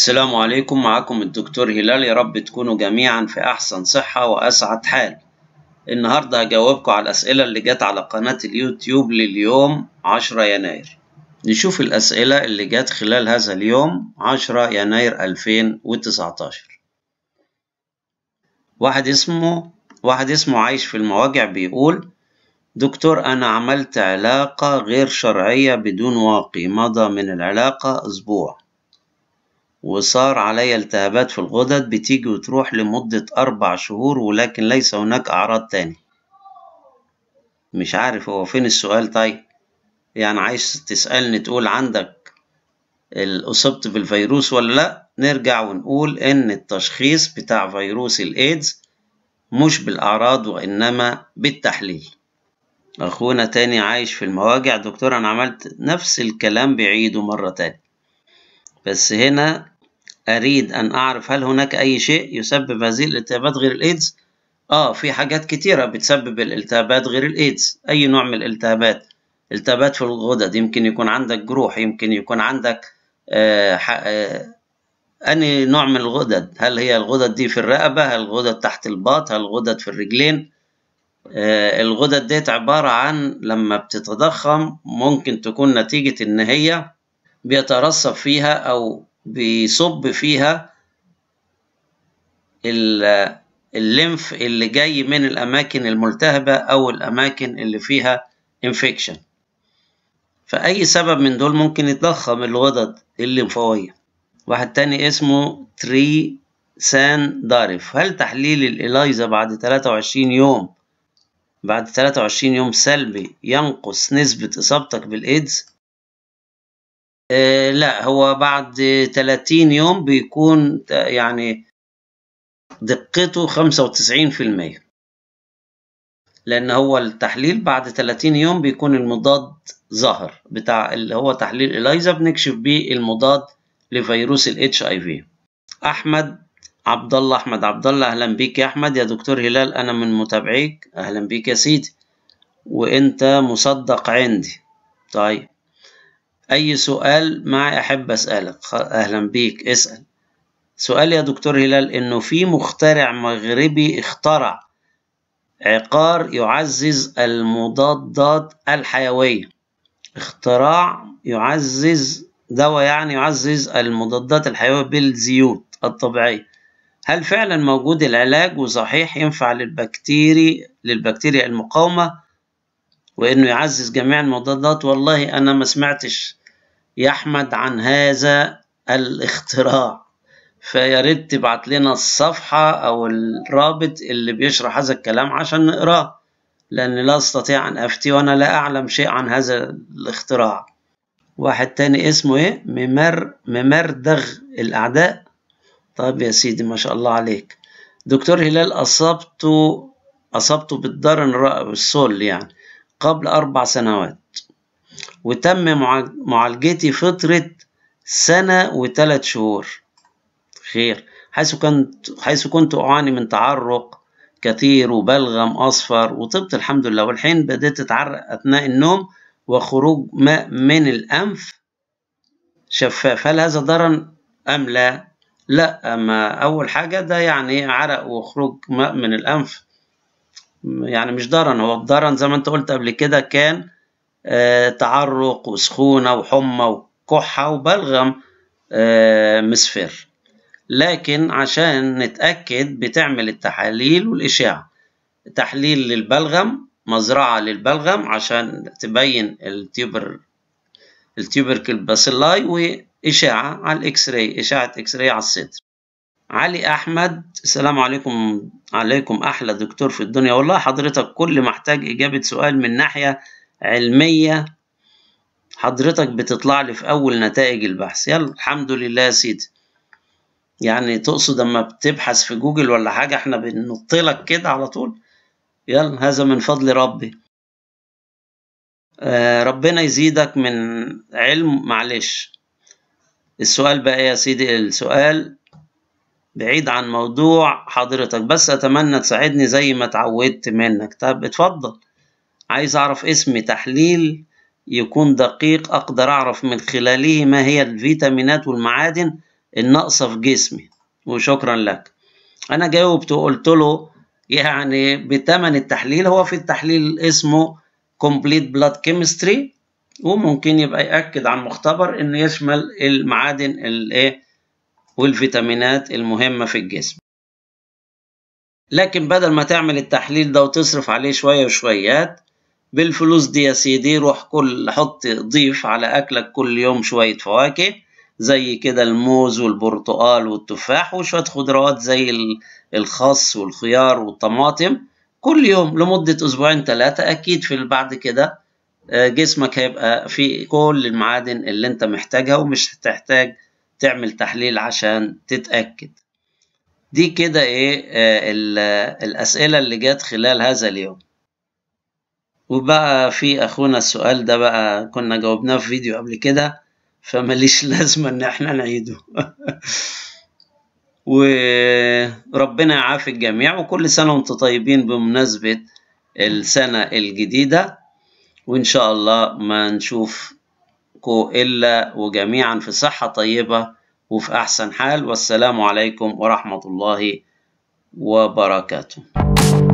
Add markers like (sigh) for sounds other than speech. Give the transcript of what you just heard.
السلام عليكم معكم الدكتور هلال يا رب تكونوا جميعا في أحسن صحة وأسعد حال النهاردة هجاوبكم على الأسئلة اللي جت على قناة اليوتيوب لليوم 10 يناير نشوف الأسئلة اللي جت خلال هذا اليوم 10 يناير 2019 واحد اسمه واحد اسمه عايش في المواجع بيقول دكتور أنا عملت علاقة غير شرعية بدون واقي مضى من العلاقة أسبوع وصار عليا التهابات في الغدد بتيجي وتروح لمدة أربع شهور ولكن ليس هناك أعراض تاني مش عارف هو فين السؤال طيب يعني عايز تسألني تقول عندك أصبت بالفيروس ولا لأ نرجع ونقول إن التشخيص بتاع فيروس الإيدز مش بالأعراض وإنما بالتحليل أخونا تاني عايش في المواجع دكتور أنا عملت نفس الكلام بعيده مرة تاني بس هنا أريد أن أعرف هل هناك أي شيء يسبب هذه الالتهابات غير الإيدز؟ آه في حاجات كتيرة بتسبب الالتهابات غير الإيدز، أي نوع من الالتهابات، التهابات في الغدد، يمكن يكون عندك جروح، يمكن يكون عندك آه آه أني نوع من الغدد، هل هي الغدد دي في الرقبة؟ هل الغدد تحت الباط؟ هل الغدد في الرجلين؟ آه الغدد ديت عبارة عن لما بتتضخم ممكن تكون نتيجة إن هي بيترسب فيها أو بيصب فيها الليمف اللي جاي من الأماكن الملتهبة أو الأماكن اللي فيها انفكشن فأي سبب من دول ممكن يتضخم الغدد الليمفاوية واحد تاني اسمه تري سان دارف هل تحليل الإلايزا بعد 23 يوم بعد 23 يوم سلبي ينقص نسبة إصابتك بالإيدز آه، لا هو بعد 30 يوم بيكون يعني دقته 95% لان هو التحليل بعد 30 يوم بيكون المضاد ظهر بتاع اللي هو تحليل إليزا بنكشف بيه المضاد لفيروس الاتش اي في احمد عبد الله احمد عبد الله اهلا بيك يا احمد يا دكتور هلال انا من متابعيك اهلا بيك يا سيدي وانت مصدق عندي طيب أي سؤال معي أحب أسألك أهلا بيك اسأل سؤال يا دكتور هلال إنه في مخترع مغربي اخترع عقار يعزز المضادات الحيوية اختراع يعزز دواء يعني يعزز المضادات الحيوية بالزيوت الطبيعية هل فعلا موجود العلاج وصحيح ينفع للبكتيري للبكتيريا المقاومة وإنه يعزز جميع المضادات والله أنا ما سمعتش يحمد عن هذا الاختراع فيا ريت تبعت لنا الصفحة أو الرابط اللي بيشرح هذا الكلام عشان نقراه لأن لا أستطيع أن أفتي وأنا لا أعلم شيء عن هذا الاختراع واحد تاني اسمه إيه؟ ممر ممردغ الأعداء طب يا سيدي ما شاء الله عليك دكتور هلال أصبته أصبته بالضرن السول يعني قبل أربع سنوات وتم معالجتي فترة سنة وثلاث شهور خير حيث كنت حيث كنت أعاني من تعرق كثير وبلغم أصفر وطبت الحمد لله والحين بدأت أتعرق أثناء النوم وخروج ماء من الأنف شفاف هل هذا ضرر أم لا؟ لا أما أول حاجة ده يعني عرق وخروج ماء من الأنف يعني مش ضرر هو الضرر زي ما أنت قلت قبل كده كان آه، تعرق وسخونة وحمى وكحة وبلغم آه، مسفر لكن عشان نتأكد بتعمل التحاليل والإشعة تحليل للبلغم مزرعة للبلغم عشان تبين التيوبر التيوبركل باسيلاي وإشعة على الإكس راي إشعة إكس راي على الصدر علي أحمد السلام عليكم عليكم أحلى دكتور في الدنيا والله حضرتك كل محتاج إجابة سؤال من ناحية علمية حضرتك بتطلع لي في أول نتائج البحث يلا الحمد لله يا سيدي يعني تقصد اما بتبحث في جوجل ولا حاجة احنا بنطلك كده على طول يلا هذا من فضل ربي آه ربنا يزيدك من علم معلش السؤال بقى يا سيدي السؤال بعيد عن موضوع حضرتك بس اتمنى تساعدني زي ما اتعودت منك طب اتفضل عايز أعرف اسم تحليل يكون دقيق أقدر أعرف من خلاله ما هي الفيتامينات والمعادن الناقصة في جسمي وشكرا لك أنا جاوبت وقلت له يعني بتمن التحليل هو في التحليل اسمه كومبليت بلاد كيمستري وممكن يبقى يأكد عن مختبر إنه يشمل المعادن الإيه والفيتامينات المهمة في الجسم لكن بدل ما تعمل التحليل ده وتصرف عليه شوية وشويات بالفلوس دي يا سيدي روح كل حط ضيف على أكلك كل يوم شوية فواكه زي كده الموز والبرتقال والتفاح وشوية خضروات زي الخس والخيار والطماطم كل يوم لمدة أسبوعين ثلاثة أكيد في بعد كده آه، جسمك هيبقى فيه كل المعادن اللي أنت محتاجها ومش هتحتاج تعمل تحليل عشان تتأكد دي كده إيه آه، الأسئلة اللي جت خلال هذا اليوم وبقى في اخونا السؤال ده بقى كنا جاوبناه في فيديو قبل كده فمليش (laughs) لازمه ان احنا نعيده (laughs) وربنا يعافي الجميع وكل سنه وانتم طيبين بمناسبه السنه الجديده وان شاء الله ما نشوفكم الا وجميعا في صحه طيبه وفي احسن حال والسلام عليكم ورحمه الله وبركاته